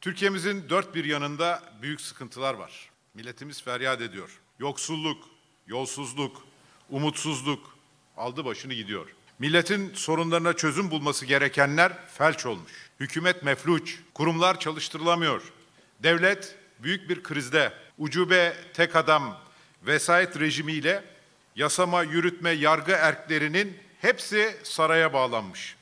Türkiye'mizin dört bir yanında büyük sıkıntılar var. Milletimiz feryat ediyor. Yoksulluk, yolsuzluk, umutsuzluk aldı başını gidiyor. Milletin sorunlarına çözüm bulması gerekenler felç olmuş. Hükümet mefluç, kurumlar çalıştırılamıyor. Devlet büyük bir krizde. Ucube tek adam vesayet rejimiyle yasama, yürütme, yargı erklerinin hepsi saraya bağlanmış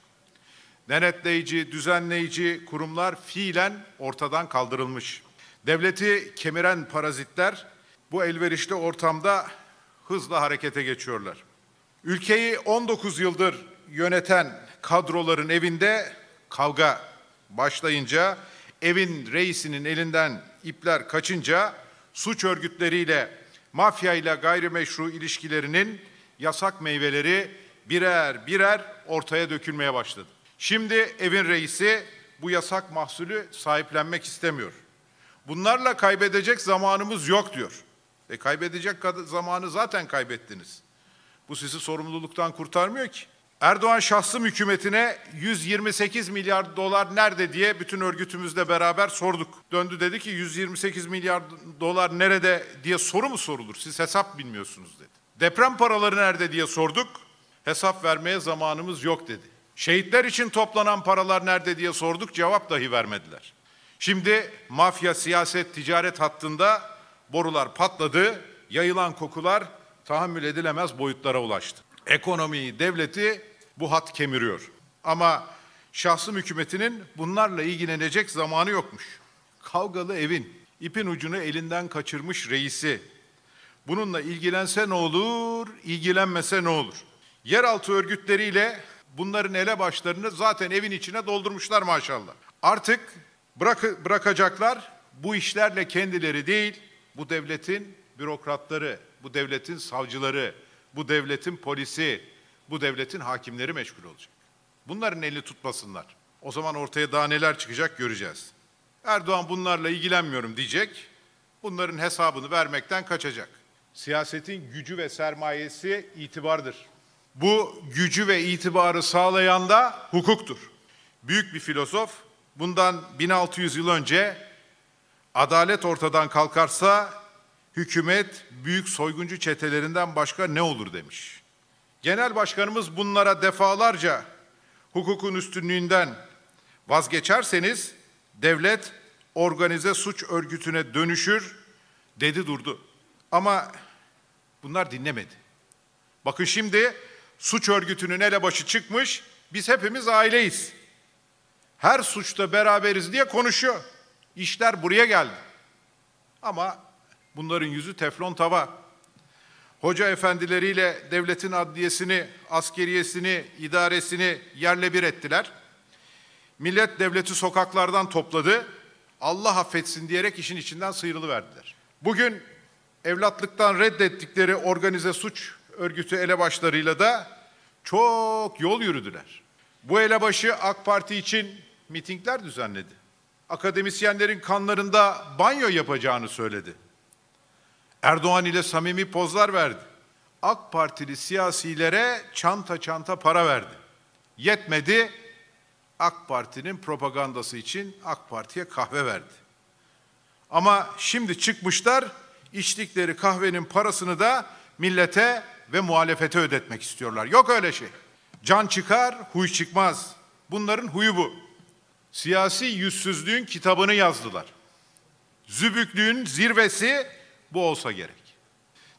denetleyici, düzenleyici kurumlar fiilen ortadan kaldırılmış. Devleti kemiren parazitler bu elverişli ortamda hızla harekete geçiyorlar. Ülkeyi 19 yıldır yöneten kadroların evinde kavga başlayınca, evin reisinin elinden ipler kaçınca suç örgütleriyle, mafya ile gayrimeşru ilişkilerinin yasak meyveleri birer birer ortaya dökülmeye başladı. Şimdi evin reisi bu yasak mahsulü sahiplenmek istemiyor. Bunlarla kaybedecek zamanımız yok diyor. E kaybedecek zamanı zaten kaybettiniz. Bu sizi sorumluluktan kurtarmıyor ki. Erdoğan şahsım hükümetine 128 milyar dolar nerede diye bütün örgütümüzle beraber sorduk. Döndü dedi ki 128 milyar dolar nerede diye soru mu sorulur? Siz hesap bilmiyorsunuz dedi. Deprem paraları nerede diye sorduk. Hesap vermeye zamanımız yok dedi. Şehitler için toplanan paralar nerede diye sorduk cevap dahi vermediler. Şimdi mafya, siyaset, ticaret hattında borular patladı, yayılan kokular tahammül edilemez boyutlara ulaştı. Ekonomiyi, devleti bu hat kemiriyor. Ama şahsım hükümetinin bunlarla ilgilenecek zamanı yokmuş. Kavgalı evin ipin ucunu elinden kaçırmış reisi. Bununla ilgilense ne olur, ilgilenmese ne olur? Yeraltı örgütleriyle bunların ele başlarını zaten evin içine doldurmuşlar maşallah. Artık bırak, bırakacaklar bu işlerle kendileri değil, bu devletin bürokratları, bu devletin savcıları, bu devletin polisi, bu devletin hakimleri meşgul olacak. Bunların elini tutmasınlar. O zaman ortaya daha neler çıkacak göreceğiz. Erdoğan bunlarla ilgilenmiyorum diyecek. Bunların hesabını vermekten kaçacak. Siyasetin gücü ve sermayesi itibardır. Bu gücü ve itibarı sağlayan da hukuktur. Büyük bir filozof bundan 1600 yıl önce adalet ortadan kalkarsa hükümet büyük soyguncu çetelerinden başka ne olur demiş. Genel başkanımız bunlara defalarca hukukun üstünlüğünden vazgeçerseniz devlet organize suç örgütüne dönüşür dedi durdu. Ama bunlar dinlemedi. Bakın şimdi suç örgütünün elebaşı çıkmış, biz hepimiz aileyiz. Her suçta beraberiz diye konuşuyor. İşler buraya geldi. Ama bunların yüzü teflon tava. Hoca efendileriyle devletin adliyesini, askeriyesini, idaresini yerle bir ettiler. Millet devleti sokaklardan topladı. Allah affetsin diyerek işin içinden sıyrılıverdiler. Bugün evlatlıktan reddettikleri organize suç örgütü elebaşlarıyla da çok yol yürüdüler. Bu elebaşı AK Parti için mitingler düzenledi. Akademisyenlerin kanlarında banyo yapacağını söyledi. Erdoğan ile samimi pozlar verdi. AK Partili siyasilere çanta çanta para verdi. Yetmedi, AK Parti'nin propagandası için AK Parti'ye kahve verdi. Ama şimdi çıkmışlar, içtikleri kahvenin parasını da millete ve muhalefete ödetmek istiyorlar. Yok öyle şey. Can çıkar, huy çıkmaz. Bunların huyu bu. Siyasi yüzsüzlüğün kitabını yazdılar. Zübüklüğün zirvesi bu olsa gerek.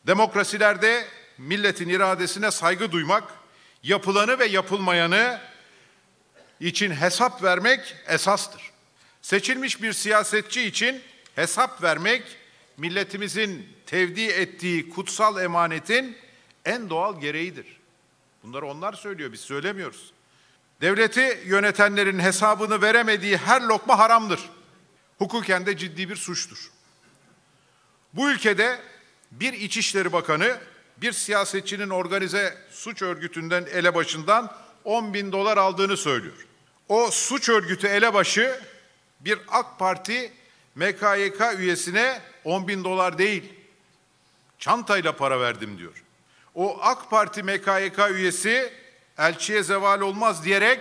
Demokrasilerde milletin iradesine saygı duymak, yapılanı ve yapılmayanı için hesap vermek esastır. Seçilmiş bir siyasetçi için hesap vermek milletimizin tevdi ettiği kutsal emanetin en doğal gereğidir. Bunları onlar söylüyor, biz söylemiyoruz. Devleti yönetenlerin hesabını veremediği her lokma haramdır. Hukuken de ciddi bir suçtur. Bu ülkede bir İçişleri Bakanı bir siyasetçinin organize suç örgütünden elebaşından 10 bin dolar aldığını söylüyor. O suç örgütü elebaşı bir AK Parti MKYK üyesine 10 bin dolar değil, çantayla para verdim diyor o AK Parti MKYK üyesi elçiye zeval olmaz diyerek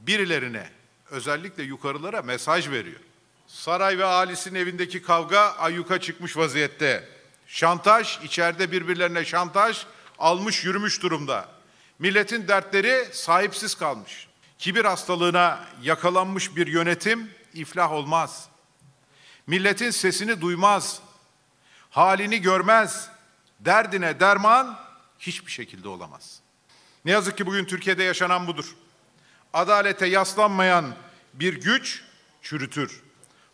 birilerine özellikle yukarılara mesaj veriyor. Saray ve ailesinin evindeki kavga ayyuka çıkmış vaziyette. Şantaj, içeride birbirlerine şantaj almış yürümüş durumda. Milletin dertleri sahipsiz kalmış. Kibir hastalığına yakalanmış bir yönetim iflah olmaz. Milletin sesini duymaz. Halini görmez. Derdine derman hiçbir şekilde olamaz. Ne yazık ki bugün Türkiye'de yaşanan budur. Adalete yaslanmayan bir güç çürütür.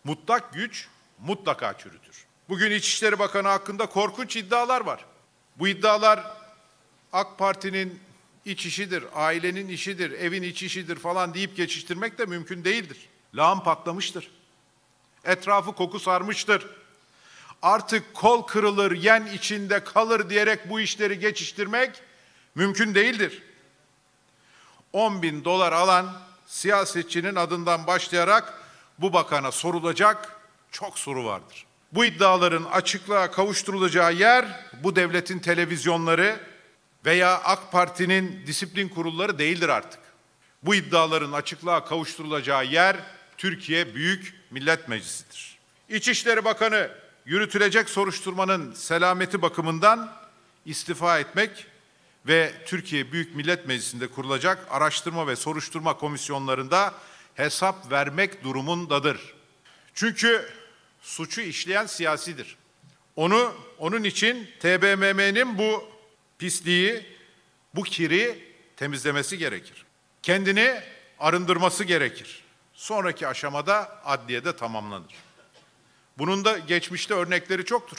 Mutlak güç mutlaka çürütür. Bugün İçişleri Bakanı hakkında korkunç iddialar var. Bu iddialar AK Parti'nin iç işidir, ailenin işidir, evin iç işidir falan deyip geçiştirmek de mümkün değildir. Lağım patlamıştır. Etrafı koku sarmıştır artık kol kırılır, yen içinde kalır diyerek bu işleri geçiştirmek mümkün değildir. 10 bin dolar alan siyasetçinin adından başlayarak bu bakana sorulacak çok soru vardır. Bu iddiaların açıklığa kavuşturulacağı yer bu devletin televizyonları veya AK Parti'nin disiplin kurulları değildir artık. Bu iddiaların açıklığa kavuşturulacağı yer Türkiye Büyük Millet Meclisi'dir. İçişleri Bakanı yürütülecek soruşturmanın selameti bakımından istifa etmek ve Türkiye Büyük Millet Meclisi'nde kurulacak araştırma ve soruşturma komisyonlarında hesap vermek durumundadır. Çünkü suçu işleyen siyasidir. Onu onun için TBMM'nin bu pisliği, bu kiri temizlemesi gerekir. Kendini arındırması gerekir. Sonraki aşamada adliyede tamamlanır. Bunun da geçmişte örnekleri çoktur.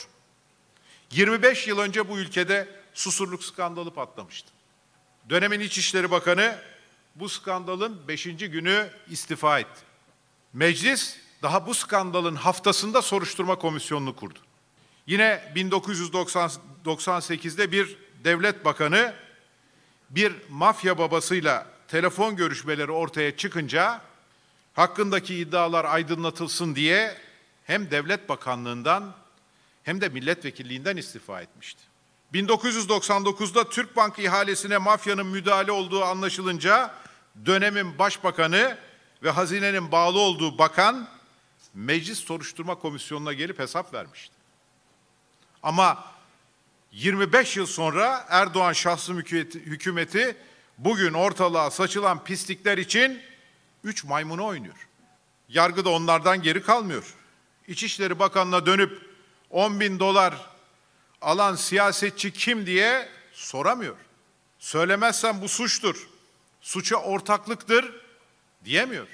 25 yıl önce bu ülkede susurluk skandalı patlamıştı. Dönemin İçişleri Bakanı bu skandalın 5. günü istifa etti. Meclis daha bu skandalın haftasında soruşturma komisyonunu kurdu. Yine 1998'de bir devlet bakanı bir mafya babasıyla telefon görüşmeleri ortaya çıkınca hakkındaki iddialar aydınlatılsın diye hem Devlet Bakanlığından hem de milletvekilliğinden istifa etmişti. 1999'da Türk Bank ihalesine mafyanın müdahale olduğu anlaşılınca dönemin başbakanı ve hazinenin bağlı olduğu bakan meclis soruşturma komisyonuna gelip hesap vermişti. Ama 25 yıl sonra Erdoğan şahsı hükümeti bugün ortalığa saçılan pislikler için 3 maymunu oynuyor. Yargı da onlardan geri kalmıyor. İçişleri Bakanı'na dönüp 10 bin dolar alan siyasetçi kim diye soramıyor. Söylemezsen bu suçtur, suça ortaklıktır diyemiyor.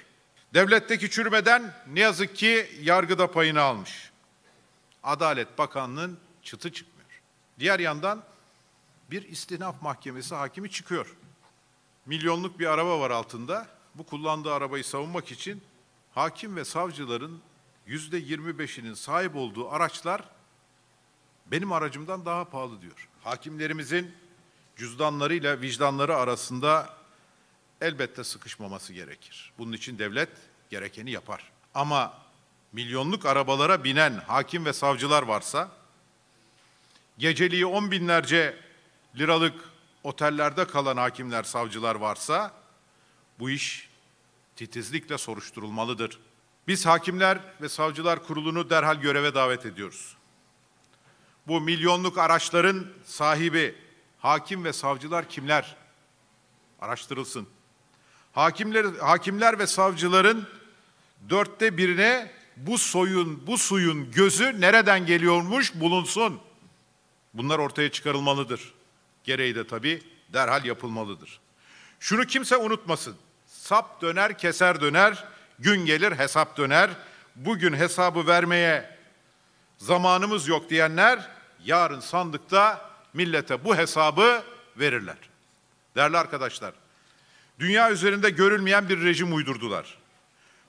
Devletteki çürümeden ne yazık ki yargıda payını almış. Adalet Bakanlığı'nın çıtı çıkmıyor. Diğer yandan bir istinaf mahkemesi hakimi çıkıyor. Milyonluk bir araba var altında. Bu kullandığı arabayı savunmak için hakim ve savcıların yüzde yirmi beşinin sahip olduğu araçlar benim aracımdan daha pahalı diyor. Hakimlerimizin cüzdanlarıyla vicdanları arasında elbette sıkışmaması gerekir. Bunun için devlet gerekeni yapar. Ama milyonluk arabalara binen hakim ve savcılar varsa, geceliği on binlerce liralık otellerde kalan hakimler, savcılar varsa, bu iş titizlikle soruşturulmalıdır. Biz Hakimler ve Savcılar Kurulu'nu derhal göreve davet ediyoruz. Bu milyonluk araçların sahibi hakim ve savcılar kimler? Araştırılsın. Hakimler, hakimler ve savcıların dörtte birine bu soyun, bu suyun gözü nereden geliyormuş bulunsun. Bunlar ortaya çıkarılmalıdır. Gereği de tabii derhal yapılmalıdır. Şunu kimse unutmasın. Sap döner, keser döner Gün gelir hesap döner. Bugün hesabı vermeye zamanımız yok diyenler yarın sandıkta millete bu hesabı verirler. Değerli arkadaşlar, dünya üzerinde görülmeyen bir rejim uydurdular.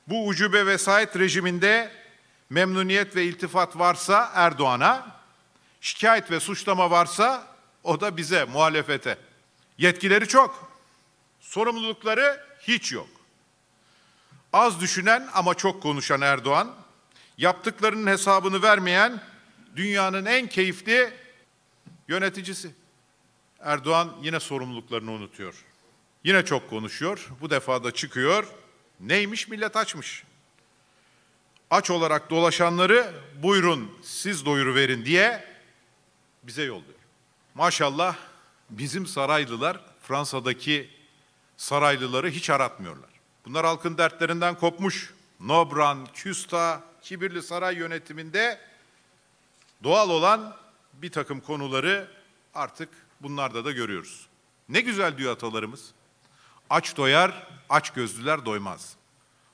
Bu ucube vesayet rejiminde memnuniyet ve iltifat varsa Erdoğan'a, şikayet ve suçlama varsa o da bize, muhalefete. Yetkileri çok, sorumlulukları hiç yok. Az düşünen ama çok konuşan Erdoğan, yaptıklarının hesabını vermeyen dünyanın en keyifli yöneticisi. Erdoğan yine sorumluluklarını unutuyor. Yine çok konuşuyor. Bu defa da çıkıyor. Neymiş millet açmış. Aç olarak dolaşanları buyurun siz doyuru verin diye bize yolluyor. Maşallah bizim saraylılar Fransa'daki saraylıları hiç aratmıyorlar. Bunlar halkın dertlerinden kopmuş. Nobran, Küsta, Kibirli Saray yönetiminde doğal olan bir takım konuları artık bunlarda da görüyoruz. Ne güzel diyor atalarımız. Aç doyar, aç gözlüler doymaz.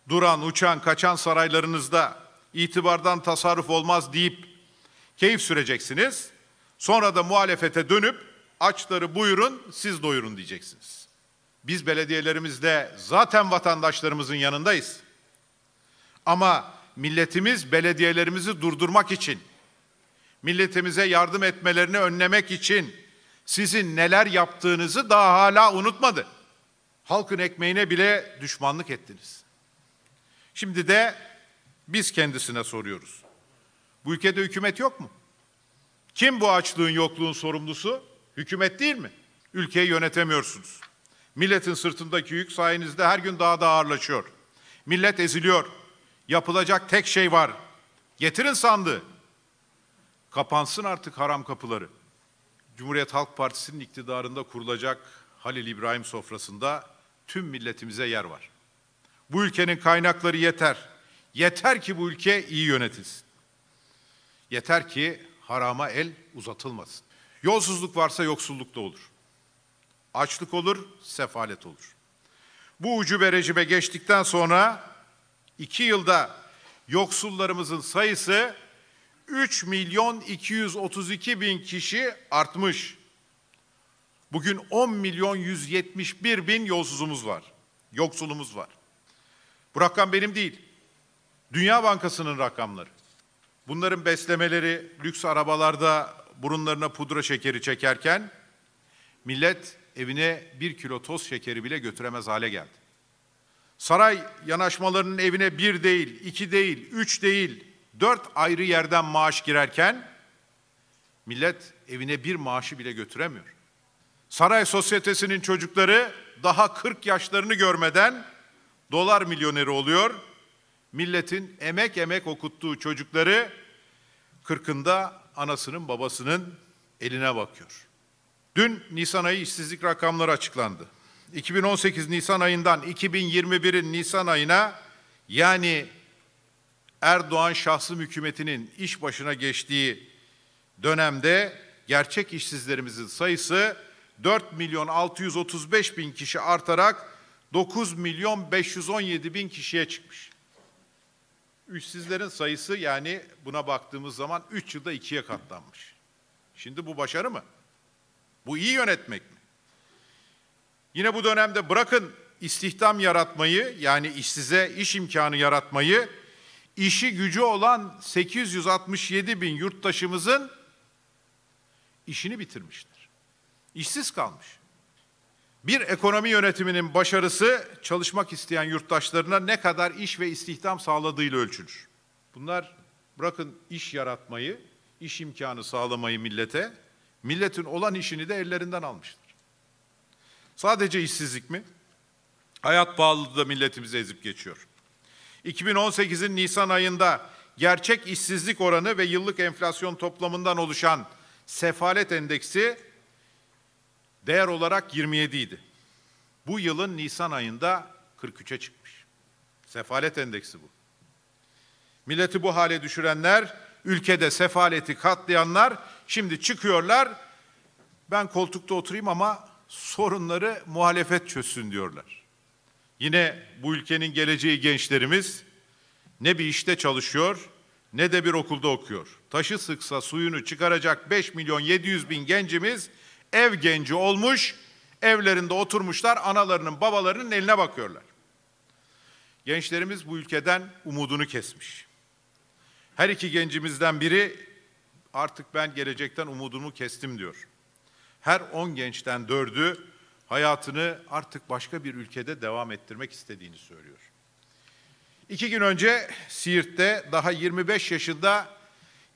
Duran, uçan, kaçan saraylarınızda itibardan tasarruf olmaz deyip keyif süreceksiniz. Sonra da muhalefete dönüp açları buyurun, siz doyurun diyeceksiniz. Biz belediyelerimizde zaten vatandaşlarımızın yanındayız. Ama milletimiz belediyelerimizi durdurmak için, milletimize yardım etmelerini önlemek için sizin neler yaptığınızı daha hala unutmadı. Halkın ekmeğine bile düşmanlık ettiniz. Şimdi de biz kendisine soruyoruz. Bu ülkede hükümet yok mu? Kim bu açlığın yokluğun sorumlusu? Hükümet değil mi? Ülkeyi yönetemiyorsunuz. Milletin sırtındaki yük sayenizde her gün daha da ağırlaşıyor. Millet eziliyor. Yapılacak tek şey var. Getirin sandığı. Kapansın artık haram kapıları. Cumhuriyet Halk Partisi'nin iktidarında kurulacak Halil İbrahim sofrasında tüm milletimize yer var. Bu ülkenin kaynakları yeter. Yeter ki bu ülke iyi yönetilsin. Yeter ki harama el uzatılmasın. Yolsuzluk varsa yoksulluk da olur. Açlık olur, sefalet olur. Bu ucube rejime geçtikten sonra iki yılda yoksullarımızın sayısı 3 milyon 232 bin kişi artmış. Bugün 10 milyon 171 bin yolsuzumuz var, yoksulumuz var. Bu rakam benim değil. Dünya Bankası'nın rakamları. Bunların beslemeleri lüks arabalarda burunlarına pudra şekeri çekerken millet evine bir kilo toz şekeri bile götüremez hale geldi. Saray yanaşmalarının evine bir değil, iki değil, üç değil, dört ayrı yerden maaş girerken millet evine bir maaşı bile götüremiyor. Saray sosyetesinin çocukları daha 40 yaşlarını görmeden dolar milyoneri oluyor. Milletin emek emek okuttuğu çocukları kırkında anasının babasının eline bakıyor. Dün Nisan ayı işsizlik rakamları açıklandı. 2018 Nisan ayından 2021'in Nisan ayına yani Erdoğan şahsım hükümetinin iş başına geçtiği dönemde gerçek işsizlerimizin sayısı 4 milyon 635 bin kişi artarak 9 milyon 517 bin kişiye çıkmış. İşsizlerin sayısı yani buna baktığımız zaman 3 yılda 2'ye katlanmış. Şimdi bu başarı mı? Bu iyi yönetmek mi? Yine bu dönemde bırakın istihdam yaratmayı yani işsize iş imkanı yaratmayı işi gücü olan 867 bin yurttaşımızın işini bitirmiştir. İşsiz kalmış. Bir ekonomi yönetiminin başarısı çalışmak isteyen yurttaşlarına ne kadar iş ve istihdam sağladığıyla ölçülür. Bunlar bırakın iş yaratmayı, iş imkanı sağlamayı millete, Milletin olan işini de ellerinden almıştır. Sadece işsizlik mi? Hayat pahalılığı da milletimizi ezip geçiyor. 2018'in Nisan ayında gerçek işsizlik oranı ve yıllık enflasyon toplamından oluşan sefalet endeksi değer olarak 27 idi. Bu yılın Nisan ayında 43'e çıkmış. Sefalet endeksi bu. Milleti bu hale düşürenler, ülkede sefaleti katlayanlar Şimdi çıkıyorlar, ben koltukta oturayım ama sorunları muhalefet çözsün diyorlar. Yine bu ülkenin geleceği gençlerimiz ne bir işte çalışıyor ne de bir okulda okuyor. Taşı sıksa suyunu çıkaracak 5 milyon 700 bin gencimiz ev genci olmuş, evlerinde oturmuşlar, analarının babalarının eline bakıyorlar. Gençlerimiz bu ülkeden umudunu kesmiş. Her iki gencimizden biri artık ben gelecekten umudumu kestim diyor. Her 10 gençten 4'ü hayatını artık başka bir ülkede devam ettirmek istediğini söylüyor. İki gün önce Siirt'te daha 25 yaşında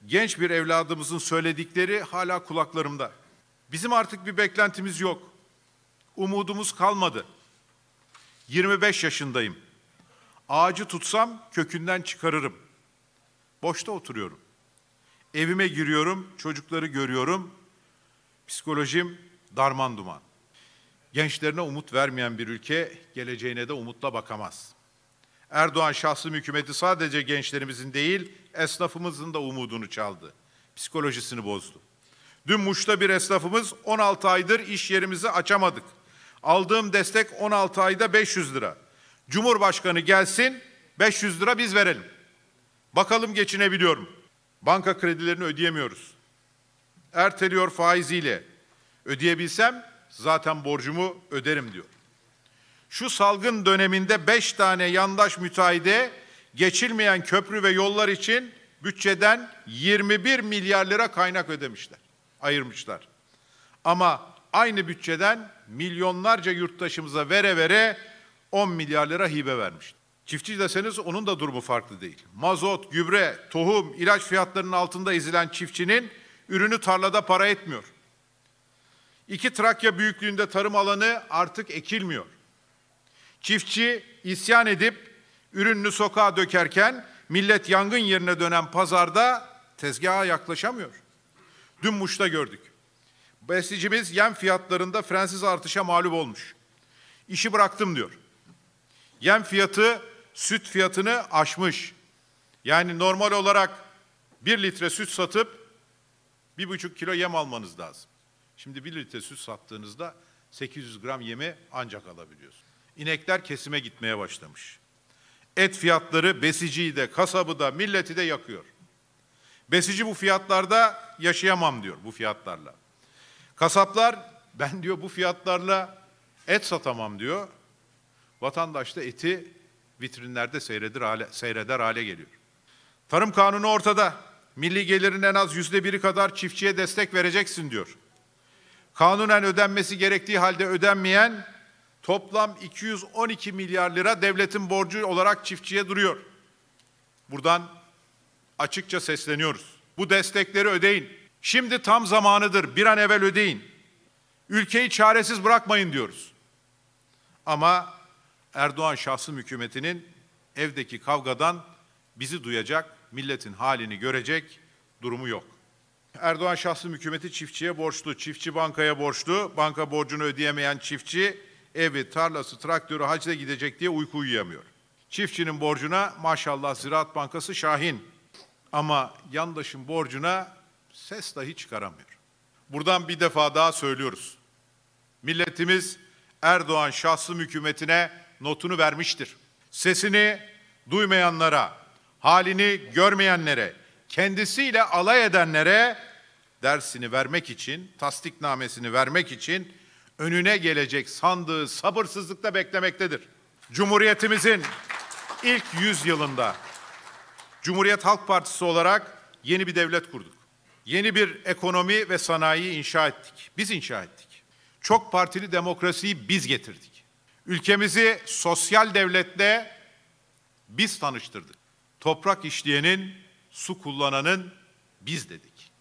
genç bir evladımızın söyledikleri hala kulaklarımda. Bizim artık bir beklentimiz yok. Umudumuz kalmadı. 25 yaşındayım. Ağacı tutsam kökünden çıkarırım. Boşta oturuyorum. Evime giriyorum, çocukları görüyorum. Psikolojim darman duman. Gençlerine umut vermeyen bir ülke geleceğine de umutla bakamaz. Erdoğan şahsi hükümeti sadece gençlerimizin değil, esnafımızın da umudunu çaldı. Psikolojisini bozdu. Dün Muş'ta bir esnafımız 16 aydır iş yerimizi açamadık. Aldığım destek 16 ayda 500 lira. Cumhurbaşkanı gelsin 500 lira biz verelim. Bakalım geçinebiliyor mu? Banka kredilerini ödeyemiyoruz. Erteliyor faiziyle. Ödeyebilsem zaten borcumu öderim diyor. Şu salgın döneminde beş tane yandaş müteahhide geçilmeyen köprü ve yollar için bütçeden 21 milyar lira kaynak ödemişler, ayırmışlar. Ama aynı bütçeden milyonlarca yurttaşımıza vere vere 10 milyar lira hibe vermişler. Çiftçi deseniz onun da durumu farklı değil. Mazot, gübre, tohum, ilaç fiyatlarının altında ezilen çiftçinin ürünü tarlada para etmiyor. İki Trakya büyüklüğünde tarım alanı artık ekilmiyor. Çiftçi isyan edip ürününü sokağa dökerken millet yangın yerine dönen pazarda tezgaha yaklaşamıyor. Dün Muş'ta gördük. Besicimiz yem fiyatlarında frensiz artışa mağlup olmuş. İşi bıraktım diyor. Yem fiyatı süt fiyatını aşmış. Yani normal olarak bir litre süt satıp bir buçuk kilo yem almanız lazım. Şimdi bir litre süt sattığınızda 800 gram yemi ancak alabiliyorsunuz. İnekler kesime gitmeye başlamış. Et fiyatları besiciyi de, kasabı da, milleti de yakıyor. Besici bu fiyatlarda yaşayamam diyor bu fiyatlarla. Kasaplar ben diyor bu fiyatlarla et satamam diyor. Vatandaş da eti vitrinlerde seyredir hale, seyreder hale geliyor. Tarım kanunu ortada. Milli gelirin en az yüzde biri kadar çiftçiye destek vereceksin diyor. Kanunen ödenmesi gerektiği halde ödenmeyen toplam 212 milyar lira devletin borcu olarak çiftçiye duruyor. Buradan açıkça sesleniyoruz. Bu destekleri ödeyin. Şimdi tam zamanıdır. Bir an evvel ödeyin. Ülkeyi çaresiz bırakmayın diyoruz. Ama Erdoğan şahsım hükümetinin evdeki kavgadan bizi duyacak, milletin halini görecek durumu yok. Erdoğan şahsım hükümeti çiftçiye borçlu, çiftçi bankaya borçlu, banka borcunu ödeyemeyen çiftçi evi, tarlası, traktörü hacda gidecek diye uyku uyuyamıyor. Çiftçinin borcuna maşallah Ziraat Bankası şahin ama yandaşın borcuna ses dahi çıkaramıyor. Buradan bir defa daha söylüyoruz. Milletimiz Erdoğan şahsım hükümetine notunu vermiştir. Sesini duymayanlara, halini görmeyenlere, kendisiyle alay edenlere dersini vermek için, tasdiknamesini vermek için önüne gelecek sandığı sabırsızlıkla beklemektedir. Cumhuriyetimizin ilk yüzyılında Cumhuriyet Halk Partisi olarak yeni bir devlet kurduk. Yeni bir ekonomi ve sanayi inşa ettik. Biz inşa ettik. Çok partili demokrasiyi biz getirdik. Ülkemizi sosyal devletle biz tanıştırdık. Toprak işleyenin, su kullananın biz dedik.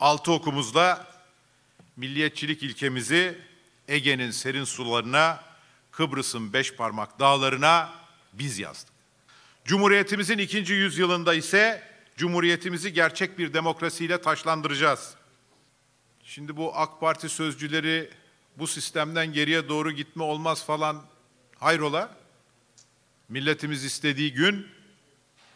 Altı okumuzla milliyetçilik ilkemizi Ege'nin serin sularına, Kıbrıs'ın beş parmak dağlarına biz yazdık. Cumhuriyetimizin ikinci yüzyılında ise Cumhuriyetimizi gerçek bir demokrasiyle taşlandıracağız. Şimdi bu AK Parti sözcüleri bu sistemden geriye doğru gitme olmaz falan hayrola? Milletimiz istediği gün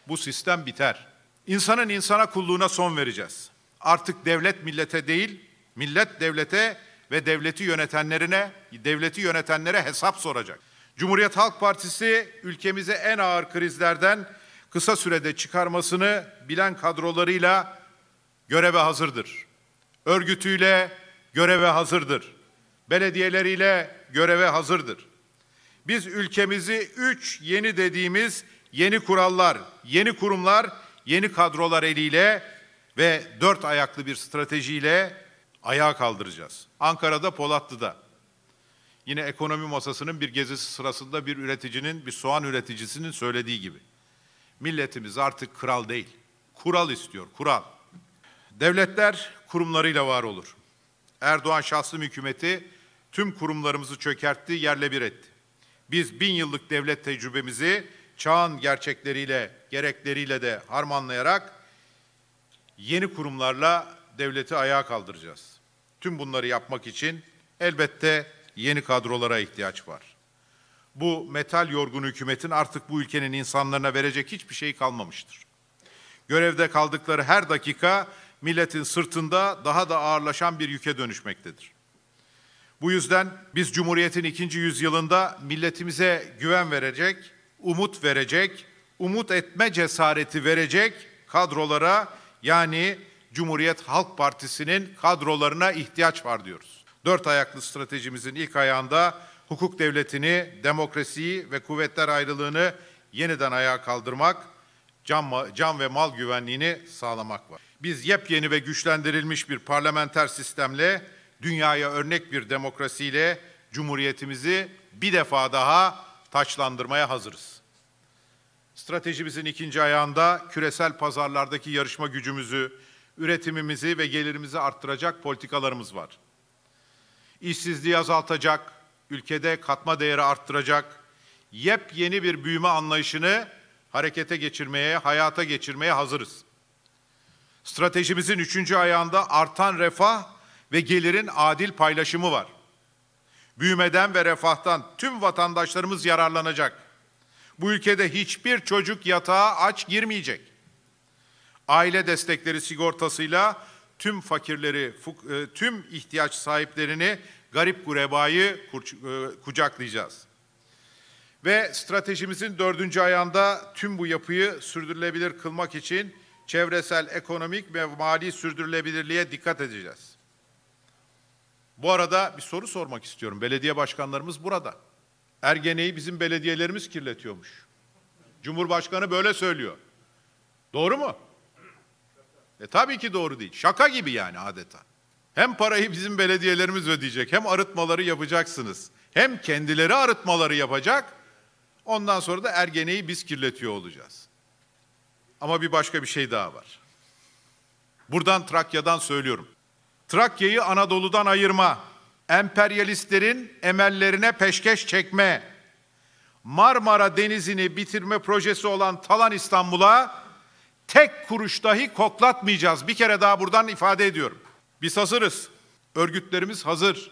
bu sistem biter. İnsanın insana kulluğuna son vereceğiz. Artık devlet millete değil, millet devlete ve devleti yönetenlerine, devleti yönetenlere hesap soracak. Cumhuriyet Halk Partisi ülkemize en ağır krizlerden kısa sürede çıkarmasını bilen kadrolarıyla göreve hazırdır. Örgütüyle göreve hazırdır belediyeleriyle göreve hazırdır. Biz ülkemizi üç yeni dediğimiz yeni kurallar, yeni kurumlar, yeni kadrolar eliyle ve dört ayaklı bir stratejiyle ayağa kaldıracağız. Ankara'da, Polatlı'da. Yine ekonomi masasının bir gezisi sırasında bir üreticinin, bir soğan üreticisinin söylediği gibi. Milletimiz artık kral değil, kural istiyor, kural. Devletler kurumlarıyla var olur. Erdoğan şahsım hükümeti tüm kurumlarımızı çökertti, yerle bir etti. Biz bin yıllık devlet tecrübemizi çağın gerçekleriyle, gerekleriyle de harmanlayarak yeni kurumlarla devleti ayağa kaldıracağız. Tüm bunları yapmak için elbette yeni kadrolara ihtiyaç var. Bu metal yorgun hükümetin artık bu ülkenin insanlarına verecek hiçbir şey kalmamıştır. Görevde kaldıkları her dakika milletin sırtında daha da ağırlaşan bir yüke dönüşmektedir. Bu yüzden biz Cumhuriyet'in ikinci yüzyılında milletimize güven verecek, umut verecek, umut etme cesareti verecek kadrolara yani Cumhuriyet Halk Partisi'nin kadrolarına ihtiyaç var diyoruz. Dört ayaklı stratejimizin ilk ayağında hukuk devletini, demokrasiyi ve kuvvetler ayrılığını yeniden ayağa kaldırmak, can, can ve mal güvenliğini sağlamak var. Biz yepyeni ve güçlendirilmiş bir parlamenter sistemle dünyaya örnek bir demokrasiyle Cumhuriyetimizi bir defa daha taçlandırmaya hazırız. Stratejimizin ikinci ayağında küresel pazarlardaki yarışma gücümüzü, üretimimizi ve gelirimizi arttıracak politikalarımız var. İşsizliği azaltacak, ülkede katma değeri arttıracak, yepyeni bir büyüme anlayışını harekete geçirmeye, hayata geçirmeye hazırız. Stratejimizin üçüncü ayağında artan refah ve gelirin adil paylaşımı var. Büyümeden ve refahtan tüm vatandaşlarımız yararlanacak. Bu ülkede hiçbir çocuk yatağa aç girmeyecek. Aile destekleri sigortasıyla tüm fakirleri, e, tüm ihtiyaç sahiplerini, garip gurebayı e, kucaklayacağız. Ve stratejimizin dördüncü ayağında tüm bu yapıyı sürdürülebilir kılmak için çevresel, ekonomik ve mali sürdürülebilirliğe dikkat edeceğiz. Bu arada bir soru sormak istiyorum. Belediye başkanlarımız burada. Ergene'yi bizim belediyelerimiz kirletiyormuş. Cumhurbaşkanı böyle söylüyor. Doğru mu? E tabii ki doğru değil. Şaka gibi yani adeta. Hem parayı bizim belediyelerimiz ödeyecek, hem arıtmaları yapacaksınız. Hem kendileri arıtmaları yapacak, ondan sonra da ergeneyi biz kirletiyor olacağız. Ama bir başka bir şey daha var. Buradan Trakya'dan söylüyorum. Trakya'yı Anadolu'dan ayırma, emperyalistlerin emellerine peşkeş çekme, Marmara Denizi'ni bitirme projesi olan Talan İstanbul'a tek kuruş dahi koklatmayacağız. Bir kere daha buradan ifade ediyorum. Biz hazırız. Örgütlerimiz hazır.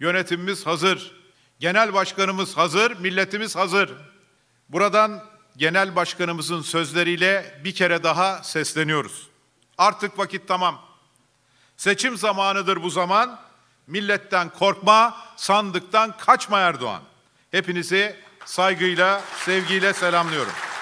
Yönetimimiz hazır. Genel başkanımız hazır, milletimiz hazır. Buradan genel başkanımızın sözleriyle bir kere daha sesleniyoruz. Artık vakit tamam. Seçim zamanıdır bu zaman. Milletten korkma, sandıktan kaçma Erdoğan. Hepinizi saygıyla, sevgiyle selamlıyorum.